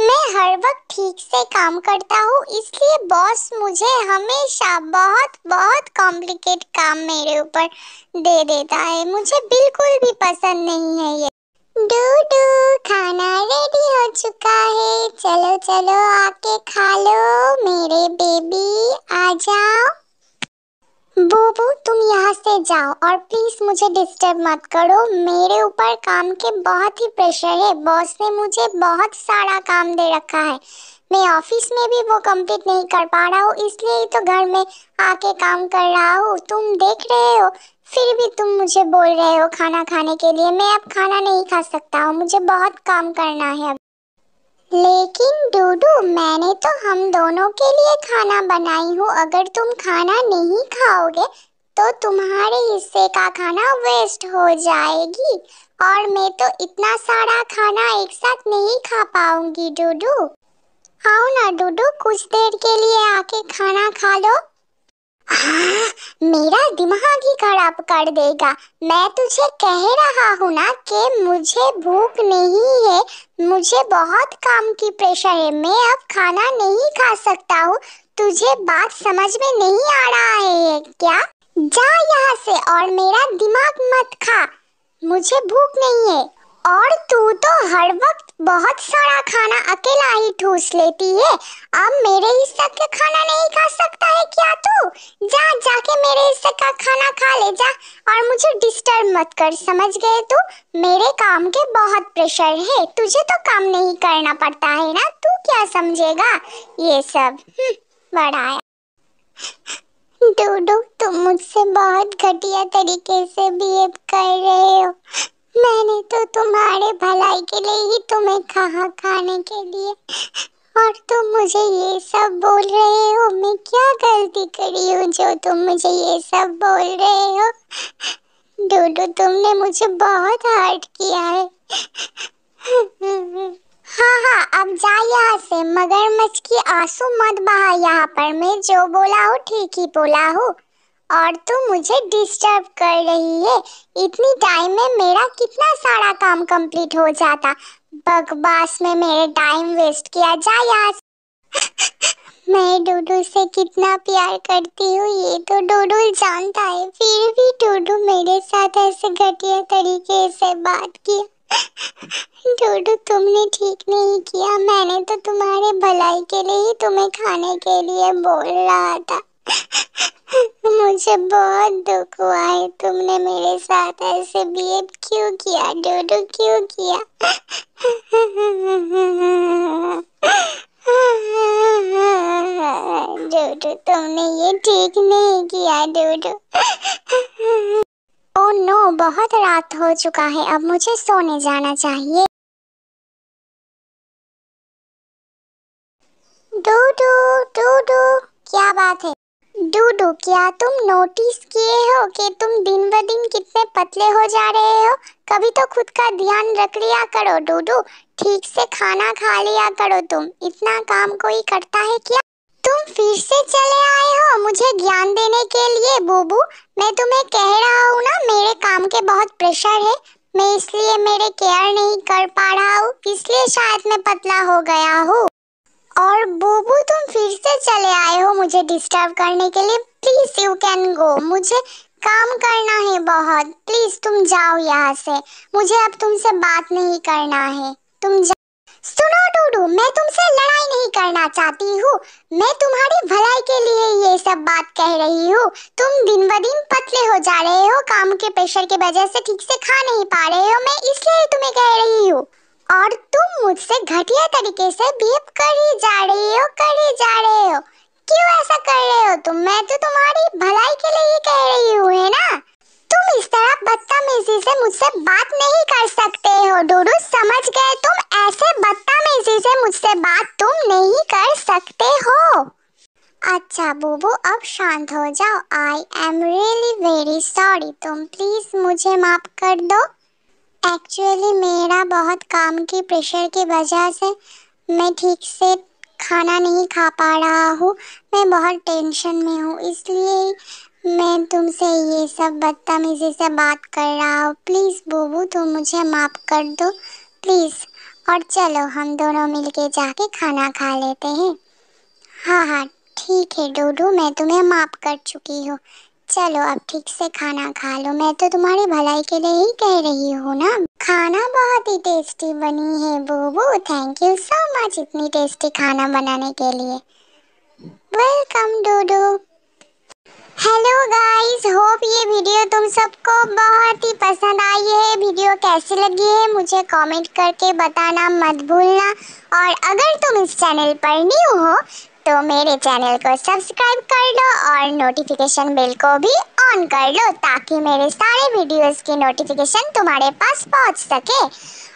मैं हर वक्त ठीक से काम करता हूँ इसलिए बॉस मुझे हमेशा बहुत बहुत कॉम्प्लिकेट काम मेरे ऊपर दे देता है मुझे बिल्कुल भी पसंद नहीं है ये डूडू खाना रेडी हो चुका है चलो चलो आके खा लो मेरे बेबी आ जाओ बोबू यहाँ से जाओ और प्लीज मुझे डिस्टर्ब मत करो मेरे ऊपर काम के बहुत ही प्रेशर है बॉस ने मुझे बहुत सारा काम दे रखा है मैं ऑफिस में भी वो कंप्लीट नहीं कर पा रहा हूँ इसलिए ही तो घर में आके काम कर रहा हूँ तुम देख रहे हो फिर भी तुम मुझे बोल रहे हो खाना खाने के लिए मैं अब खाना नहीं खा सकता हूँ मुझे बहुत काम करना है अब लेकिन डूडू मैंने तो हम दोनों के लिए खाना बनाई हूँ अगर तुम खाना नहीं खाओगे तो तुम्हारे हिस्से का खाना वेस्ट हो जाएगी और मैं तो इतना सारा खाना एक साथ नहीं खा पाऊंगी डूडू आओ ना डूडू कुछ देर के लिए आके खाना खा लो हाँ मेरा दिमाग ही खराब कर देगा मैं तुझे कह रहा हूँ ना कि मुझे भूख नहीं है मुझे बहुत काम की प्रेशर है मैं अब खाना नहीं खा सकता हूँ तुझे बात समझ में नहीं आ रहा है क्या जा यहाँ से और मेरा दिमाग मत खा मुझे भूख नहीं है और तू तो हर वक्त बहुत सारा खाना अकेला ही ठूस लेती है अब मेरे हिस्से का खाना नहीं खा सकता है क्या तू जा जाके मेरे हिस्से का खाना खा ले जा और मुझे डिस्टर्ब मत कर समझ गए तू मेरे काम के बहुत प्रेशर है तुझे तो काम नहीं करना पड़ता है ना तू क्या समझेगा ये सब हम्म, बड़ा आया डोडो तुम मुझसे बहुत घटिया तरीके से बिहेव कर रहे हो मैंने तो तुम्हारे भलाई के लिए ही तुम्हें कहा खाने के लिए और तुम मुझे ये सब बोल रहे हो मैं क्या गलती करी हूँ जो तुम मुझे ये सब बोल रहे हो डोडो तुमने मुझे बहुत हार्ट किया है हाँ हाँ अब जा यहाँ से मगर मच की आंसू मत बहा यहाँ पर मैं जो बोला हूँ ठीक ही बोला हूँ और तू मुझे डिस्टर्ब कर रही है इतनी टाइम में मेरा कितना सारा काम कंप्लीट हो जाता बकवास में मेरे टाइम वेस्ट किया जा यहाँ से मैं डूडू से कितना प्यार करती हूँ ये तो डूडू जानता है फिर भी डूडू मेरे साथ ऐसे घटिया तरीके से बात किया डोडो तुमने ठीक नहीं किया मैंने तो तुम्हारे भलाई के लिए ही तुम्हें खाने के लिए बोल रहा था मुझे बहुत दुख हुआ है तुमने मेरे साथ ऐसे बिहेव क्यों किया डोडो क्यों किया तुमने ये ठीक नहीं किया डोडो ओह नो बहुत रात हो चुका है अब मुझे सोने जाना चाहिए डूडू डूडू क्या बात है डूडू क्या तुम नोटिस किए हो कि तुम दिन ब दिन कितने पतले हो जा रहे हो कभी तो खुद का ध्यान रख लिया करो डूडू ठीक से खाना खा लिया करो तुम इतना काम कोई करता है क्या तुम फिर से चले आए हो मुझे ज्ञान दे के लिए बोबू मैं तुम्हें कह रहा हूँ ना मेरे काम के बहुत प्रेशर है मैं इसलिए मेरे केयर नहीं कर पा रहा हूँ इसलिए शायद मैं पतला हो गया हूँ और बोबू तुम फिर से चले आए हो मुझे डिस्टर्ब करने के लिए प्लीज यू कैन गो मुझे काम करना है बहुत प्लीज तुम जाओ यहाँ से मुझे अब तुमसे बात नहीं करना है तुम जा... सुनो डूडू मैं तुमसे लड़ाई नहीं करना चाहती हूँ मैं तुम्हारी भलाई के लिए ये सब बात कह रही हूँ तुम दिन ब दिन पतले हो जा रहे हो काम के प्रेशर के वजह से ठीक से खा नहीं पा रहे हो मैं इसलिए तुम्हें कह रही हूँ और तुम मुझसे घटिया तरीके से बिहेव कर ही जा रही हो कर ही जा रहे हो क्यों ऐसा कर रहे हो तुम मैं तो तुम्हारी भलाई के लिए ही कह रही हूँ है ना तुम इस तरह बदतमीजी से मुझसे बात नहीं कर सकते हो डोडू समझ गए तुम से मुझसे बात तुम नहीं कर सकते हो अच्छा बूबू अब शांत हो जाओ I am really very sorry तुम प्लीज मुझे माफ कर दो एक्चुअली मेरा बहुत काम की प्रेशर की वजह से मैं ठीक से खाना नहीं खा पा रहा हूँ मैं बहुत टेंशन में हूँ इसलिए मैं तुमसे ये सब बदतमीज़ी से बात कर रहा हूँ प्लीज़ बूबू तुम मुझे माफ़ कर दो प्लीज़ और चलो हम दोनों मिलके जाके खाना खा लेते हैं हाँ हाँ ठीक है डोडू मैं तुम्हें माफ़ कर चुकी हूँ चलो अब ठीक से खाना खा लो मैं तो तुम्हारी भलाई के लिए ही कह रही हूँ ना खाना बहुत ही टेस्टी बनी है बोबू थैंक यू सो मच इतनी टेस्टी खाना बनाने के लिए वेलकम डोडो हेलो गा गाइस होप ये वीडियो तुम सबको बहुत ही पसंद आई है वीडियो कैसी लगी है मुझे कमेंट करके बताना मत भूलना और अगर तुम इस चैनल पर न्यू हो तो मेरे चैनल को सब्सक्राइब कर लो और नोटिफिकेशन बेल को भी ऑन कर लो ताकि मेरे सारे वीडियोस की नोटिफिकेशन तुम्हारे पास पहुंच सके